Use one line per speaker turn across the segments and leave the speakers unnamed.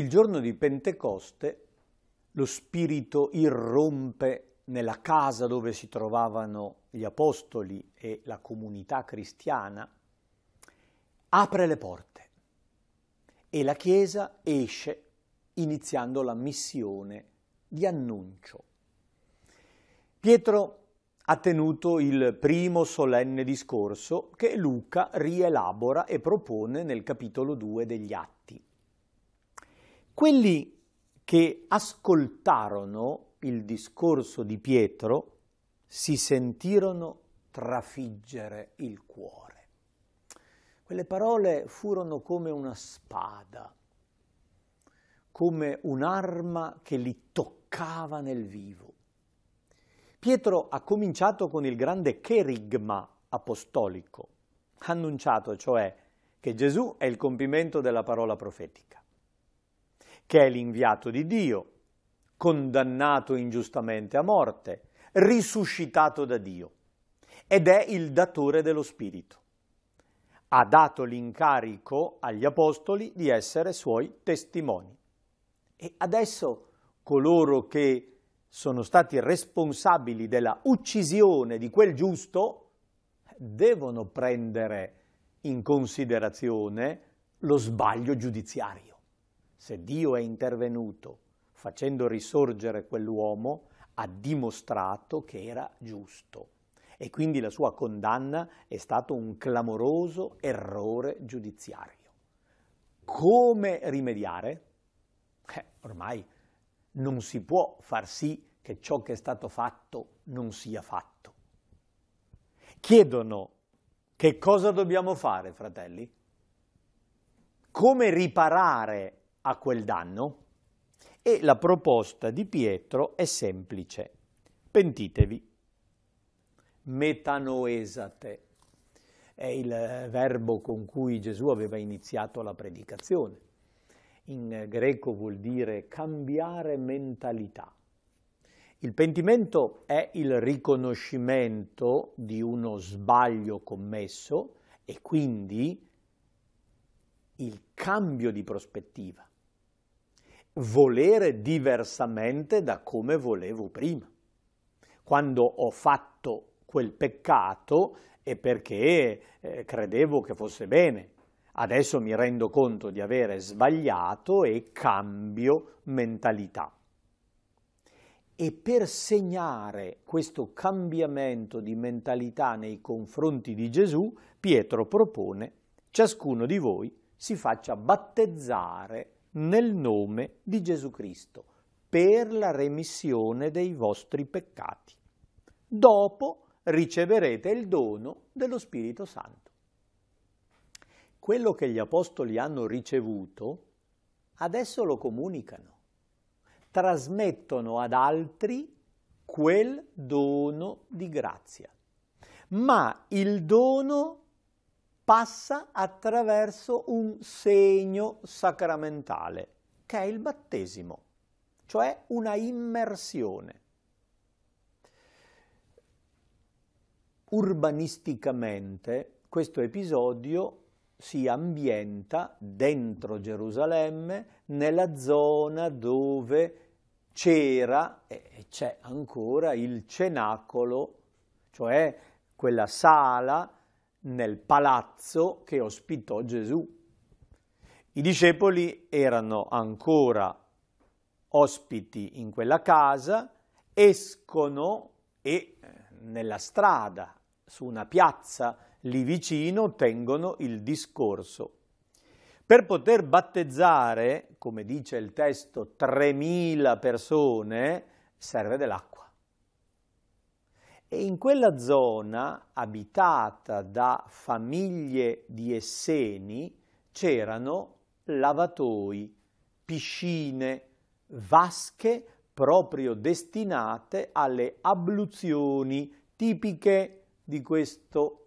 Il giorno di Pentecoste lo Spirito irrompe nella casa dove si trovavano gli apostoli e la comunità cristiana, apre le porte e la Chiesa esce iniziando la missione di annuncio. Pietro ha tenuto il primo solenne discorso che Luca rielabora e propone nel capitolo 2 degli Atti. Quelli che ascoltarono il discorso di Pietro si sentirono trafiggere il cuore. Quelle parole furono come una spada, come un'arma che li toccava nel vivo. Pietro ha cominciato con il grande cherigma apostolico, annunciato cioè che Gesù è il compimento della parola profetica che è l'inviato di Dio, condannato ingiustamente a morte, risuscitato da Dio, ed è il datore dello Spirito. Ha dato l'incarico agli Apostoli di essere suoi testimoni. E adesso coloro che sono stati responsabili della uccisione di quel giusto devono prendere in considerazione lo sbaglio giudiziario se Dio è intervenuto facendo risorgere quell'uomo, ha dimostrato che era giusto e quindi la sua condanna è stato un clamoroso errore giudiziario. Come rimediare? Eh, ormai non si può far sì che ciò che è stato fatto non sia fatto. Chiedono che cosa dobbiamo fare, fratelli? Come riparare a quel danno? E la proposta di Pietro è semplice. Pentitevi. Metanoesate è il verbo con cui Gesù aveva iniziato la predicazione. In greco vuol dire cambiare mentalità. Il pentimento è il riconoscimento di uno sbaglio commesso e quindi il cambio di prospettiva volere diversamente da come volevo prima. Quando ho fatto quel peccato è perché eh, credevo che fosse bene. Adesso mi rendo conto di avere sbagliato e cambio mentalità. E per segnare questo cambiamento di mentalità nei confronti di Gesù, Pietro propone ciascuno di voi si faccia battezzare nel nome di Gesù Cristo per la remissione dei vostri peccati. Dopo riceverete il dono dello Spirito Santo. Quello che gli apostoli hanno ricevuto, adesso lo comunicano, trasmettono ad altri quel dono di grazia. Ma il dono passa attraverso un segno sacramentale, che è il battesimo, cioè una immersione. Urbanisticamente questo episodio si ambienta dentro Gerusalemme, nella zona dove c'era e c'è ancora il cenacolo, cioè quella sala nel palazzo che ospitò Gesù. I discepoli erano ancora ospiti in quella casa, escono e eh, nella strada, su una piazza lì vicino, tengono il discorso. Per poter battezzare, come dice il testo, 3.000 persone, serve dell'acqua. E in quella zona, abitata da famiglie di esseni, c'erano lavatoi, piscine, vasche proprio destinate alle abluzioni tipiche di questo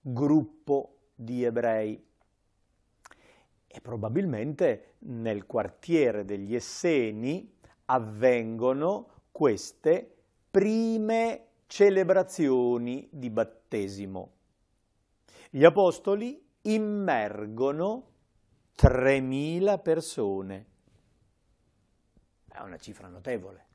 gruppo di ebrei. E probabilmente nel quartiere degli Esseni avvengono queste prime celebrazioni di battesimo. Gli apostoli immergono 3.000 persone. È una cifra notevole.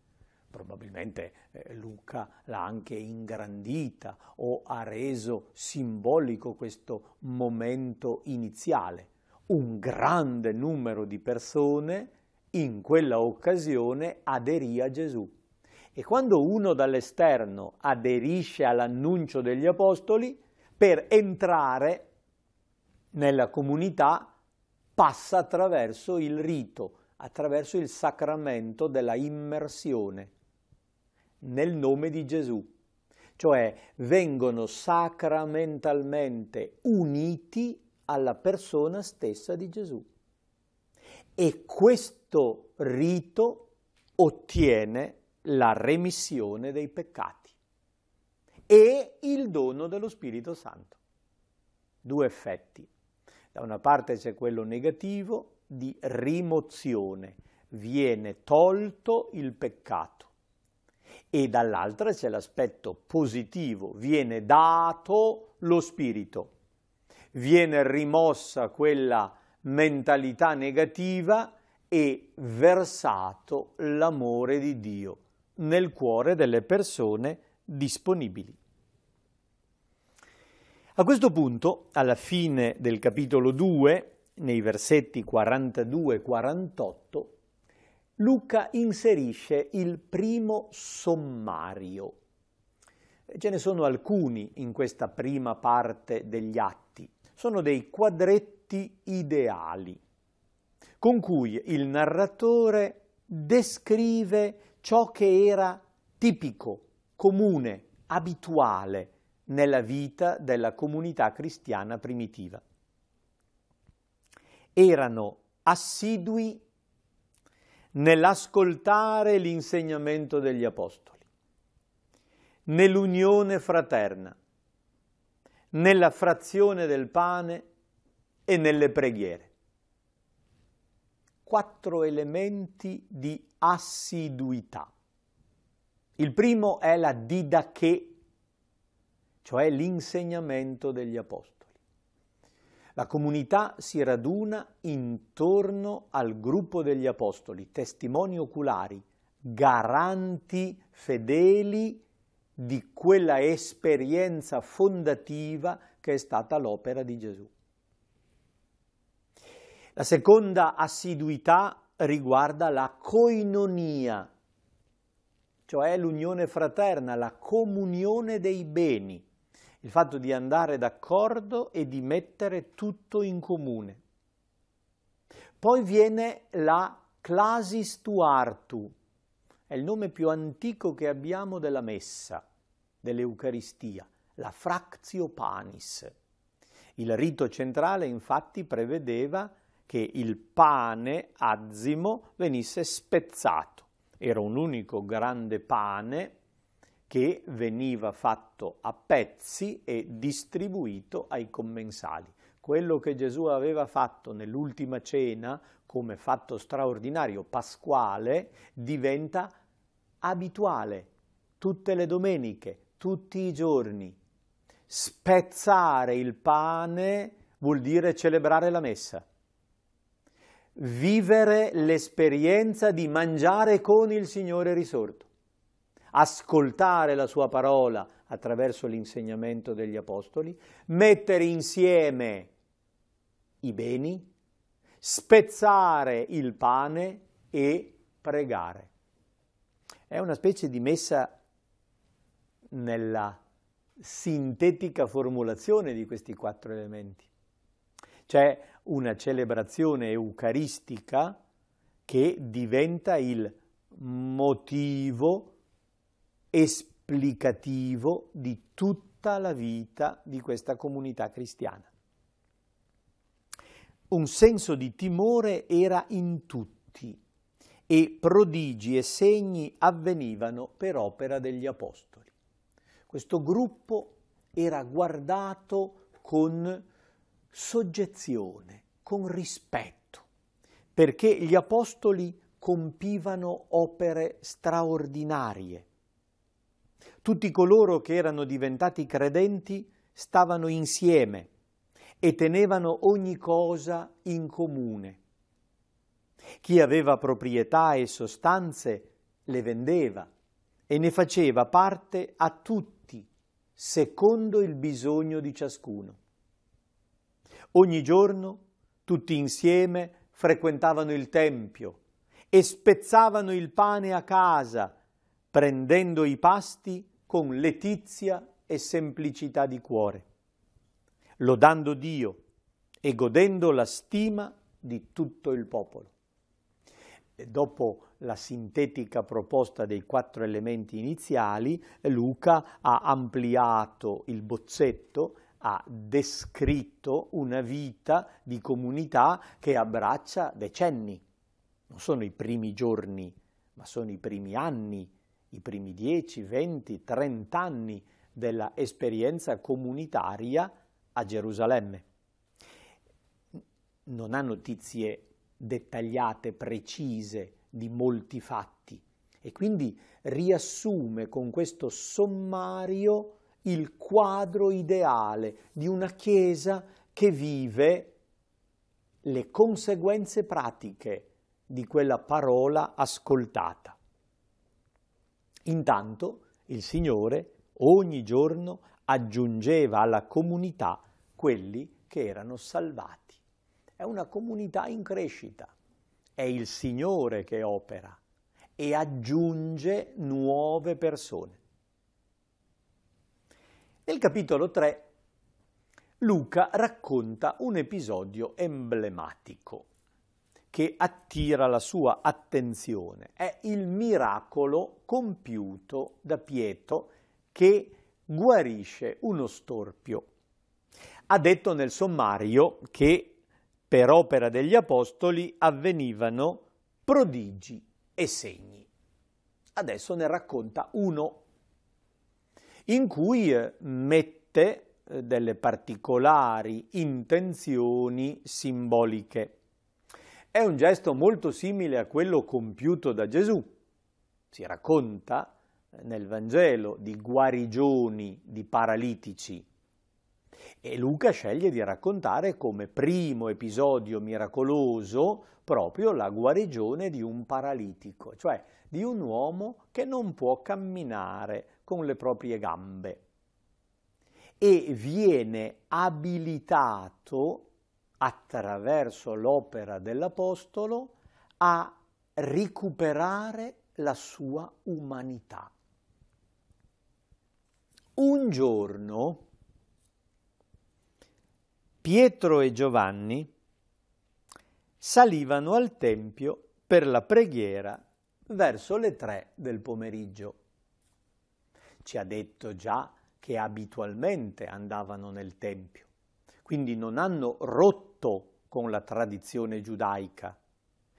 Probabilmente eh, Luca l'ha anche ingrandita o ha reso simbolico questo momento iniziale. Un grande numero di persone in quella occasione aderì a Gesù. E quando uno dall'esterno aderisce all'annuncio degli apostoli, per entrare nella comunità passa attraverso il rito, attraverso il sacramento della immersione nel nome di Gesù. Cioè vengono sacramentalmente uniti alla persona stessa di Gesù. E questo rito ottiene la remissione dei peccati e il dono dello Spirito Santo. Due effetti. Da una parte c'è quello negativo di rimozione, viene tolto il peccato e dall'altra c'è l'aspetto positivo, viene dato lo spirito, viene rimossa quella mentalità negativa e versato l'amore di Dio nel cuore delle persone disponibili. A questo punto, alla fine del capitolo 2, nei versetti 42-48, Luca inserisce il primo sommario. Ce ne sono alcuni in questa prima parte degli atti. Sono dei quadretti ideali con cui il narratore descrive ciò che era tipico, comune, abituale nella vita della comunità cristiana primitiva. Erano assidui nell'ascoltare l'insegnamento degli apostoli, nell'unione fraterna, nella frazione del pane e nelle preghiere quattro elementi di assiduità. Il primo è la didache, cioè l'insegnamento degli apostoli. La comunità si raduna intorno al gruppo degli apostoli, testimoni oculari, garanti fedeli di quella esperienza fondativa che è stata l'opera di Gesù. La seconda assiduità riguarda la coinonia, cioè l'unione fraterna, la comunione dei beni, il fatto di andare d'accordo e di mettere tutto in comune. Poi viene la clasis tuartu, è il nome più antico che abbiamo della messa, dell'Eucaristia, la fractio panis. Il rito centrale infatti prevedeva che il pane azimo venisse spezzato. Era un unico grande pane che veniva fatto a pezzi e distribuito ai commensali. Quello che Gesù aveva fatto nell'ultima cena come fatto straordinario pasquale diventa abituale tutte le domeniche, tutti i giorni. Spezzare il pane vuol dire celebrare la messa vivere l'esperienza di mangiare con il Signore risorto, ascoltare la sua parola attraverso l'insegnamento degli Apostoli, mettere insieme i beni, spezzare il pane e pregare. È una specie di messa nella sintetica formulazione di questi quattro elementi. Cioè una celebrazione eucaristica che diventa il motivo esplicativo di tutta la vita di questa comunità cristiana. Un senso di timore era in tutti e prodigi e segni avvenivano per opera degli apostoli. Questo gruppo era guardato con soggezione, con rispetto, perché gli apostoli compivano opere straordinarie. Tutti coloro che erano diventati credenti stavano insieme e tenevano ogni cosa in comune. Chi aveva proprietà e sostanze le vendeva e ne faceva parte a tutti, secondo il bisogno di ciascuno. Ogni giorno tutti insieme frequentavano il Tempio e spezzavano il pane a casa, prendendo i pasti con letizia e semplicità di cuore, lodando Dio e godendo la stima di tutto il popolo. E dopo la sintetica proposta dei quattro elementi iniziali, Luca ha ampliato il bozzetto ha descritto una vita di comunità che abbraccia decenni. Non sono i primi giorni, ma sono i primi anni, i primi 10, 20, 30 anni della esperienza comunitaria a Gerusalemme. Non ha notizie dettagliate, precise di molti fatti e quindi riassume con questo sommario il quadro ideale di una Chiesa che vive le conseguenze pratiche di quella parola ascoltata. Intanto il Signore ogni giorno aggiungeva alla comunità quelli che erano salvati. È una comunità in crescita, è il Signore che opera e aggiunge nuove persone. Nel capitolo 3 Luca racconta un episodio emblematico che attira la sua attenzione. È il miracolo compiuto da Pietro che guarisce uno storpio. Ha detto nel sommario che per opera degli apostoli avvenivano prodigi e segni. Adesso ne racconta uno in cui eh, mette eh, delle particolari intenzioni simboliche. È un gesto molto simile a quello compiuto da Gesù. Si racconta eh, nel Vangelo di guarigioni di paralitici e Luca sceglie di raccontare come primo episodio miracoloso proprio la guarigione di un paralitico, cioè di un uomo che non può camminare con le proprie gambe e viene abilitato attraverso l'opera dell'Apostolo a recuperare la sua umanità. Un giorno Pietro e Giovanni salivano al Tempio per la preghiera verso le tre del pomeriggio. Ci ha detto già che abitualmente andavano nel Tempio, quindi non hanno rotto con la tradizione giudaica.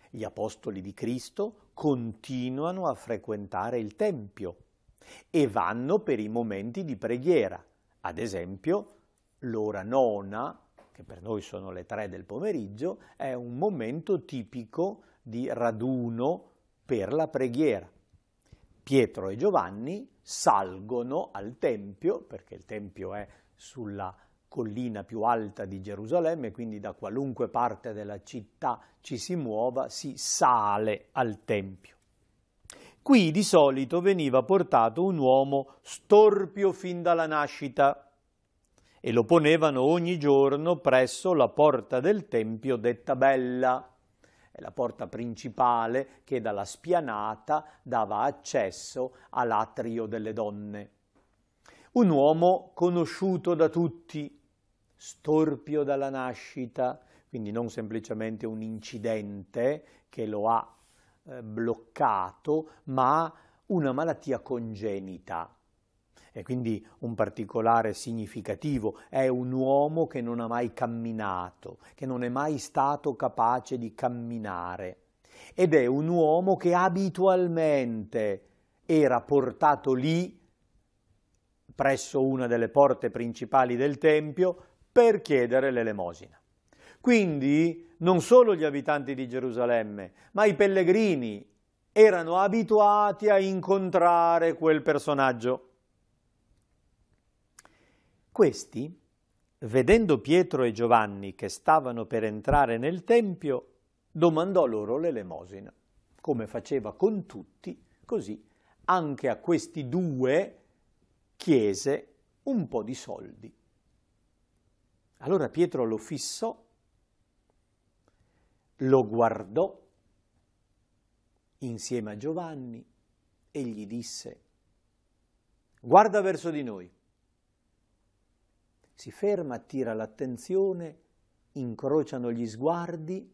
Gli apostoli di Cristo continuano a frequentare il Tempio e vanno per i momenti di preghiera, ad esempio l'ora nona, che per noi sono le tre del pomeriggio, è un momento tipico di raduno per la preghiera. Pietro e Giovanni salgono al Tempio, perché il Tempio è sulla collina più alta di Gerusalemme, quindi da qualunque parte della città ci si muova, si sale al Tempio. Qui di solito veniva portato un uomo storpio fin dalla nascita e lo ponevano ogni giorno presso la porta del Tempio detta Bella è la porta principale che dalla spianata dava accesso all'atrio delle donne. Un uomo conosciuto da tutti, storpio dalla nascita, quindi non semplicemente un incidente che lo ha eh, bloccato, ma una malattia congenita è quindi un particolare significativo, è un uomo che non ha mai camminato, che non è mai stato capace di camminare ed è un uomo che abitualmente era portato lì presso una delle porte principali del Tempio per chiedere l'elemosina. Quindi non solo gli abitanti di Gerusalemme, ma i pellegrini erano abituati a incontrare quel personaggio. Questi, vedendo Pietro e Giovanni che stavano per entrare nel Tempio, domandò loro l'elemosina. Come faceva con tutti, così anche a questi due chiese un po' di soldi. Allora Pietro lo fissò, lo guardò insieme a Giovanni e gli disse, guarda verso di noi si ferma, attira l'attenzione, incrociano gli sguardi,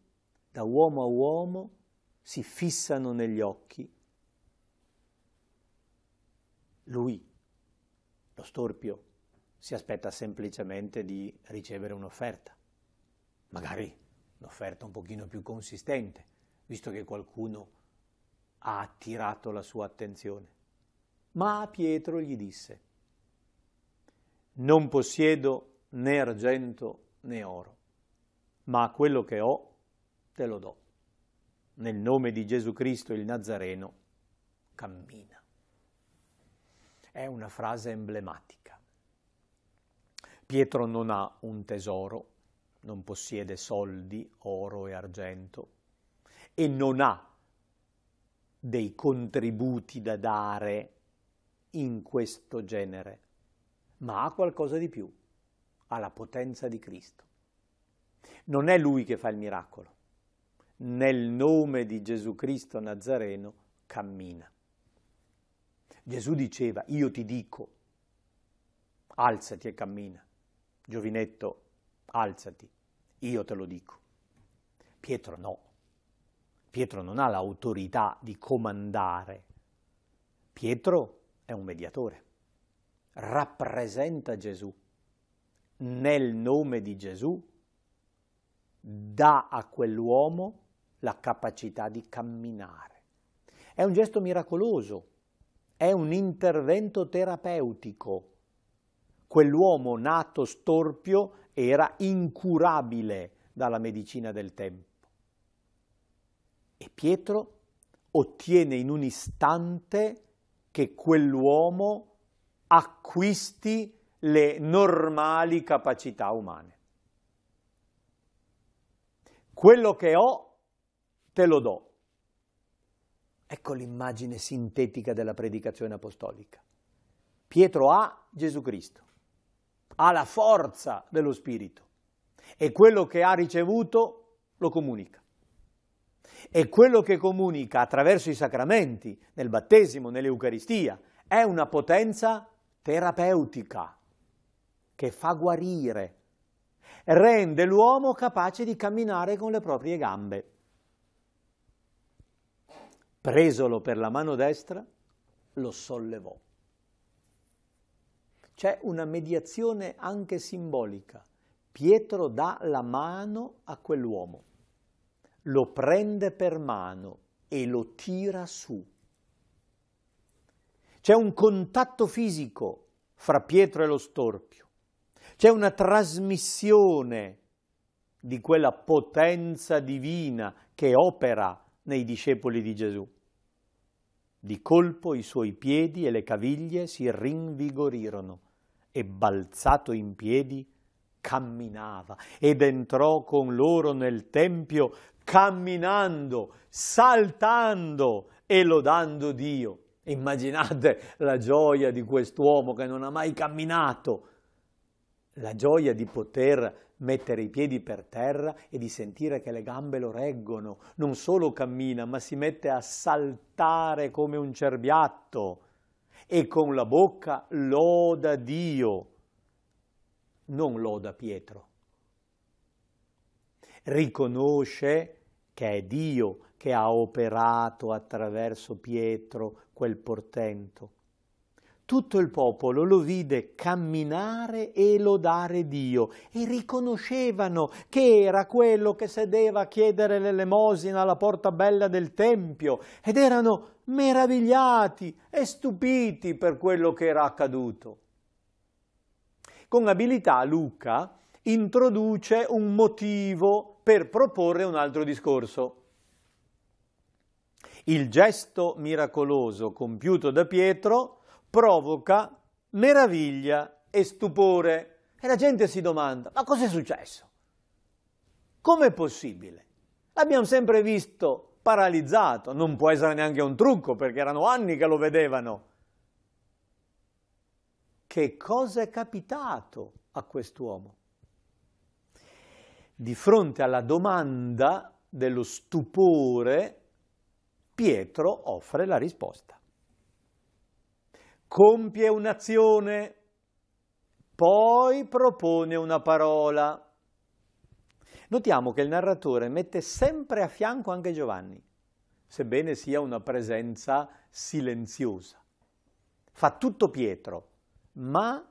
da uomo a uomo si fissano negli occhi. Lui, lo storpio, si aspetta semplicemente di ricevere un'offerta, magari un'offerta un pochino più consistente, visto che qualcuno ha attirato la sua attenzione. Ma Pietro gli disse, non possiedo né argento né oro, ma quello che ho te lo do. Nel nome di Gesù Cristo il Nazareno, cammina. È una frase emblematica. Pietro non ha un tesoro, non possiede soldi, oro e argento e non ha dei contributi da dare in questo genere ma ha qualcosa di più, ha la potenza di Cristo. Non è lui che fa il miracolo, nel nome di Gesù Cristo Nazareno cammina. Gesù diceva, io ti dico, alzati e cammina. Giovinetto, alzati, io te lo dico. Pietro no. Pietro non ha l'autorità di comandare. Pietro è un mediatore rappresenta Gesù, nel nome di Gesù dà a quell'uomo la capacità di camminare. È un gesto miracoloso, è un intervento terapeutico. Quell'uomo nato storpio era incurabile dalla medicina del tempo. E Pietro ottiene in un istante che quell'uomo acquisti le normali capacità umane. Quello che ho te lo do. Ecco l'immagine sintetica della predicazione apostolica. Pietro ha Gesù Cristo, ha la forza dello Spirito e quello che ha ricevuto lo comunica. E quello che comunica attraverso i sacramenti, nel battesimo, nell'Eucaristia, è una potenza terapeutica che fa guarire, rende l'uomo capace di camminare con le proprie gambe. Presolo per la mano destra, lo sollevò. C'è una mediazione anche simbolica. Pietro dà la mano a quell'uomo, lo prende per mano e lo tira su. C'è un contatto fisico fra Pietro e lo storpio, c'è una trasmissione di quella potenza divina che opera nei discepoli di Gesù. Di colpo i suoi piedi e le caviglie si rinvigorirono e balzato in piedi camminava ed entrò con loro nel tempio camminando, saltando e lodando Dio. Immaginate la gioia di quest'uomo che non ha mai camminato, la gioia di poter mettere i piedi per terra e di sentire che le gambe lo reggono. Non solo cammina, ma si mette a saltare come un cerbiatto e con la bocca loda Dio, non loda Pietro. Riconosce che è Dio che ha operato attraverso Pietro quel portento. Tutto il popolo lo vide camminare e lodare Dio e riconoscevano che era quello che sedeva a chiedere l'elemosina alla porta bella del Tempio ed erano meravigliati e stupiti per quello che era accaduto. Con abilità Luca introduce un motivo per proporre un altro discorso. Il gesto miracoloso compiuto da Pietro provoca meraviglia e stupore e la gente si domanda ma cos'è successo? Com'è possibile? L'abbiamo sempre visto paralizzato, non può essere neanche un trucco perché erano anni che lo vedevano. Che cosa è capitato a quest'uomo? Di fronte alla domanda dello stupore Pietro offre la risposta. Compie un'azione, poi propone una parola. Notiamo che il narratore mette sempre a fianco anche Giovanni, sebbene sia una presenza silenziosa. Fa tutto Pietro, ma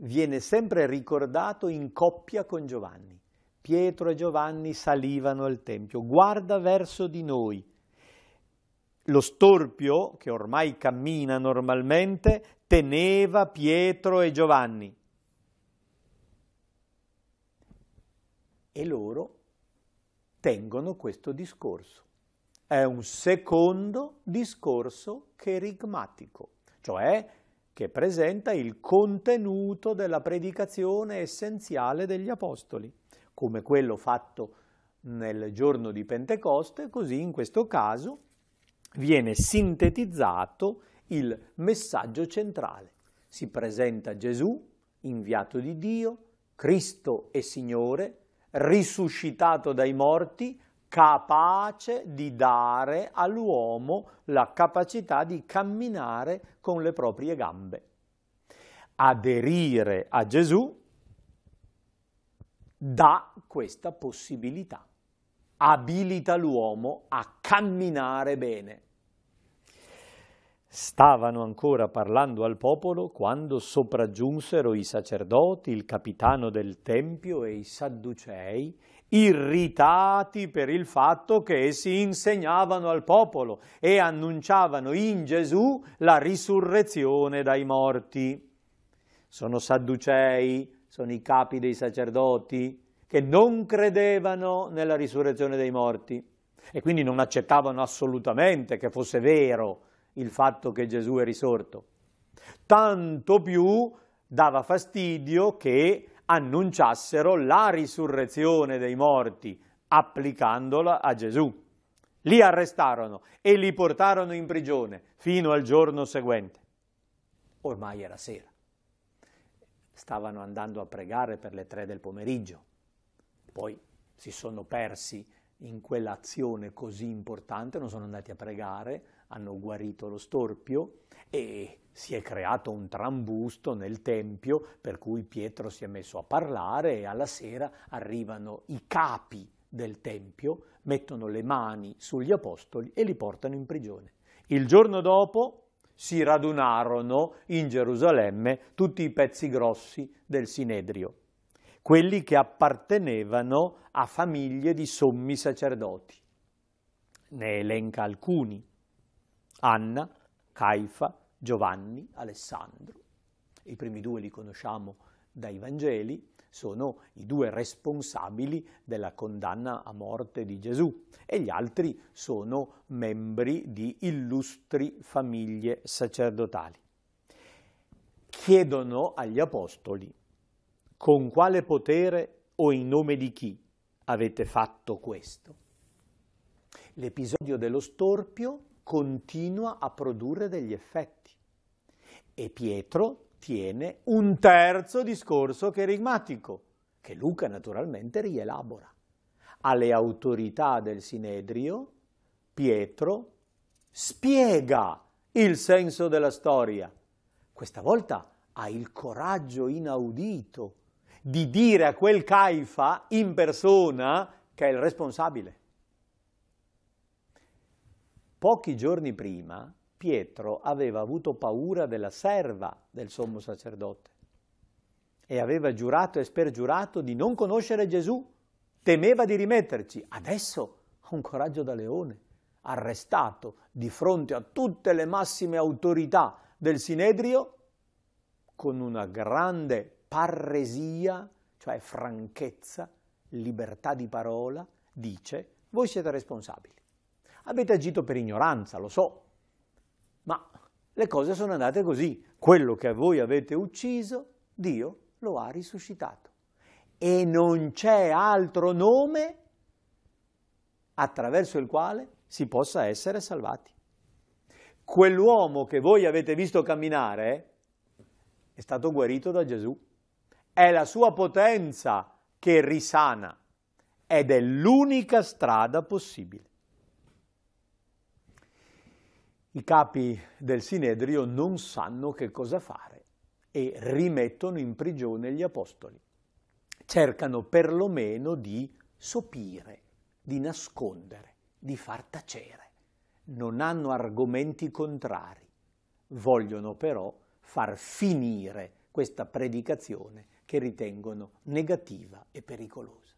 viene sempre ricordato in coppia con Giovanni. Pietro e Giovanni salivano al Tempio, guarda verso di noi, lo storpio, che ormai cammina normalmente, teneva Pietro e Giovanni. E loro tengono questo discorso. È un secondo discorso cherigmatico, cioè che presenta il contenuto della predicazione essenziale degli Apostoli, come quello fatto nel giorno di Pentecoste, così in questo caso viene sintetizzato il messaggio centrale. Si presenta Gesù, inviato di Dio, Cristo e Signore, risuscitato dai morti, capace di dare all'uomo la capacità di camminare con le proprie gambe. Aderire a Gesù dà questa possibilità, abilita l'uomo a camminare bene. Stavano ancora parlando al popolo quando sopraggiunsero i sacerdoti, il capitano del Tempio e i sadducei, irritati per il fatto che essi insegnavano al popolo e annunciavano in Gesù la risurrezione dai morti. Sono sadducei, sono i capi dei sacerdoti che non credevano nella risurrezione dei morti e quindi non accettavano assolutamente che fosse vero il fatto che Gesù è risorto. Tanto più dava fastidio che annunciassero la risurrezione dei morti, applicandola a Gesù. Li arrestarono e li portarono in prigione fino al giorno seguente. Ormai era sera. Stavano andando a pregare per le tre del pomeriggio. Poi si sono persi in quell'azione così importante, non sono andati a pregare, hanno guarito lo storpio e si è creato un trambusto nel tempio per cui Pietro si è messo a parlare e alla sera arrivano i capi del tempio, mettono le mani sugli apostoli e li portano in prigione. Il giorno dopo si radunarono in Gerusalemme tutti i pezzi grossi del Sinedrio, quelli che appartenevano a famiglie di sommi sacerdoti. Ne elenca alcuni. Anna, Caifa, Giovanni, Alessandro. I primi due li conosciamo dai Vangeli, sono i due responsabili della condanna a morte di Gesù e gli altri sono membri di illustri famiglie sacerdotali. Chiedono agli apostoli con quale potere o in nome di chi avete fatto questo. L'episodio dello storpio continua a produrre degli effetti. E Pietro tiene un terzo discorso cherigmatico, che Luca naturalmente rielabora. Alle autorità del Sinedrio, Pietro spiega il senso della storia. Questa volta ha il coraggio inaudito di dire a quel Caifa in persona che è il responsabile. Pochi giorni prima Pietro aveva avuto paura della serva del sommo sacerdote e aveva giurato e spergiurato di non conoscere Gesù, temeva di rimetterci. Adesso ha un coraggio da leone, arrestato di fronte a tutte le massime autorità del Sinedrio con una grande parresia, cioè franchezza, libertà di parola, dice voi siete responsabili. Avete agito per ignoranza, lo so, ma le cose sono andate così. Quello che voi avete ucciso, Dio lo ha risuscitato. E non c'è altro nome attraverso il quale si possa essere salvati. Quell'uomo che voi avete visto camminare è stato guarito da Gesù. È la sua potenza che risana ed è l'unica strada possibile. I capi del Sinedrio non sanno che cosa fare e rimettono in prigione gli apostoli. Cercano perlomeno di sopire, di nascondere, di far tacere. Non hanno argomenti contrari, vogliono però far finire questa predicazione che ritengono negativa e pericolosa.